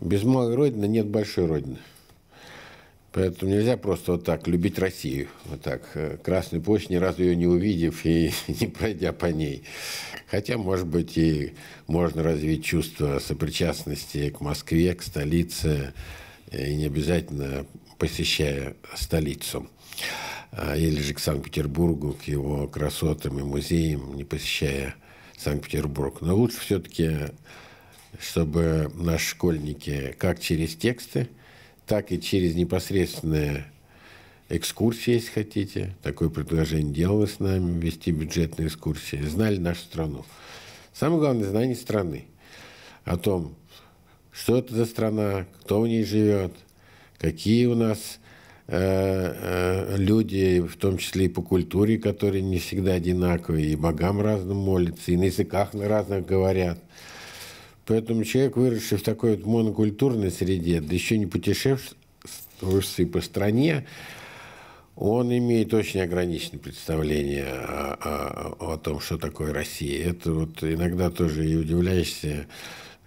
Без малой родины нет большой родины. Поэтому нельзя просто вот так любить Россию. Вот так. Э, Красную площадь, ни разу ее не увидев и не пройдя по ней. Хотя, может быть, и можно развить чувство сопричастности к Москве, к столице, э, и не обязательно посещая столицу. А или же к Санкт-Петербургу, к его красотам и музеям, не посещая Санкт-Петербург. Но лучше все-таки чтобы наши школьники как через тексты, так и через непосредственные экскурсии, если хотите. Такое предложение делали с нами, вести бюджетные экскурсии. Знали нашу страну. Самое главное – знание страны. О том, что это за страна, кто в ней живет, какие у нас э, э, люди, в том числе и по культуре, которые не всегда одинаковые, и богам разным молятся, и на языках на разных говорят – Поэтому человек, выросший в такой вот монокультурной среде, да еще не путешествовавший по стране, он имеет очень ограниченное представление о, о, о том, что такое Россия. Это вот иногда тоже и удивляешься,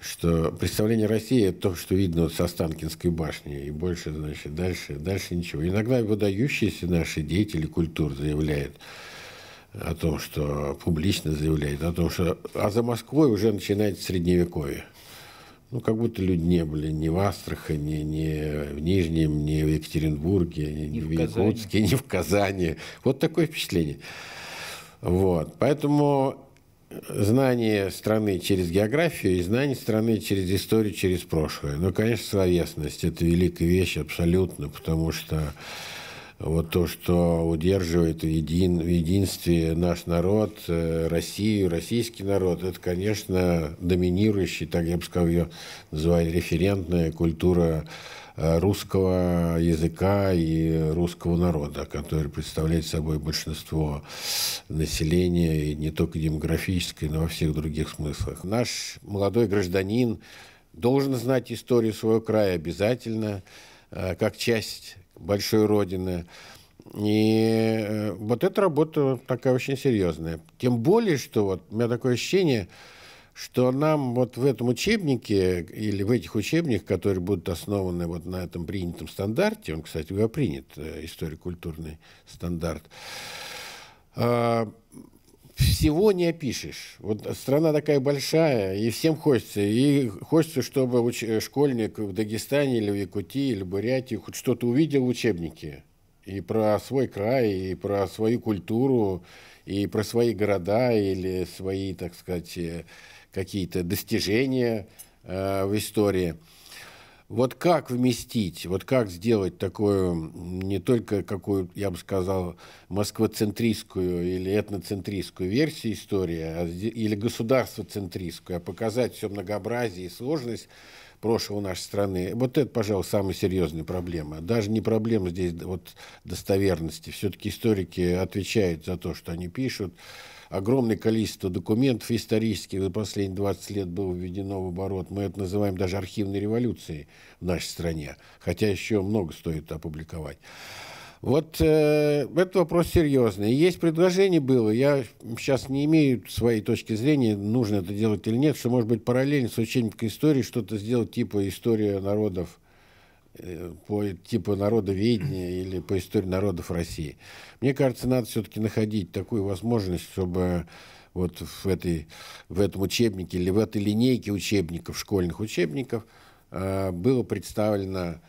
что представление России – это то, что видно вот со Станкинской башни, и больше, значит, дальше, дальше ничего. Иногда выдающиеся наши деятели культур заявляют – о том, что публично заявляет, о том, что а за Москвой уже начинается средневековье. Ну, как будто люди не были ни в Астрахани, ни в Нижнем, ни в Екатеринбурге, ни, ни в, в Якутске, ни в Казани. Вот такое впечатление. Вот. Поэтому знание страны через географию и знание страны через историю, через прошлое. Ну, конечно, словесность – это великая вещь абсолютно, потому что вот то, что удерживает в, един, в единстве наш народ, э, Россию, российский народ, это, конечно, доминирующий, так я бы сказал, ее называют референтная культура э, русского языка и русского народа, который представляет собой большинство населения, и не только демографической, но во всех других смыслах. Наш молодой гражданин должен знать историю своего края обязательно, э, как часть большой родины. И э, вот эта работа такая очень серьезная. Тем более, что вот у меня такое ощущение, что нам вот в этом учебнике или в этих учебниках, которые будут основаны вот на этом принятом стандарте, он, кстати, уже принят, э, историко-культурный стандарт, а, всего не опишешь. Вот страна такая большая, и всем хочется. И хочется, чтобы уч- школьник в Дагестане или в Якутии, или в Бурятии хоть что-то увидел в учебнике. И про свой край, и про свою культуру, и про свои города, или свои, так сказать, э, какие-то достижения э, в истории. Вот как вместить, вот как сделать такую, не только какую, я бы сказал, москвоцентристскую или этноцентристскую версию истории, а или государствоцентристскую, а показать все многообразие и сложность прошлого нашей страны. Вот это, пожалуй, самая серьезная проблема. Даже не проблема здесь вот достоверности. Все-таки историки отвечают за то, что они пишут огромное количество документов исторических за последние 20 лет было введено в оборот. Мы это называем даже архивной революцией в нашей стране, хотя еще много стоит опубликовать. Вот э, этот вопрос серьезный. Есть предложение было, я сейчас не имею своей точки зрения, нужно это делать или нет, что, может быть, параллельно с учебником истории что-то сделать, типа «История народов Э, по типу народоведения или по истории народов России. Мне кажется, надо все-таки находить такую возможность, чтобы вот в, этой, в этом учебнике или в этой линейке учебников, школьных учебников, э, была представлена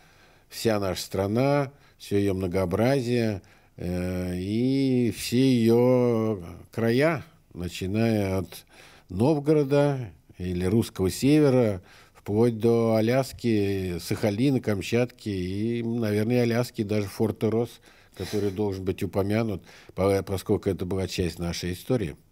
вся наша страна, все ее многообразие э, и все ее края, начиная от Новгорода или Русского Севера, вплоть до Аляски, Сахалина, Камчатки и, наверное, Аляски, даже форт Рос, который должен быть упомянут, поскольку это была часть нашей истории.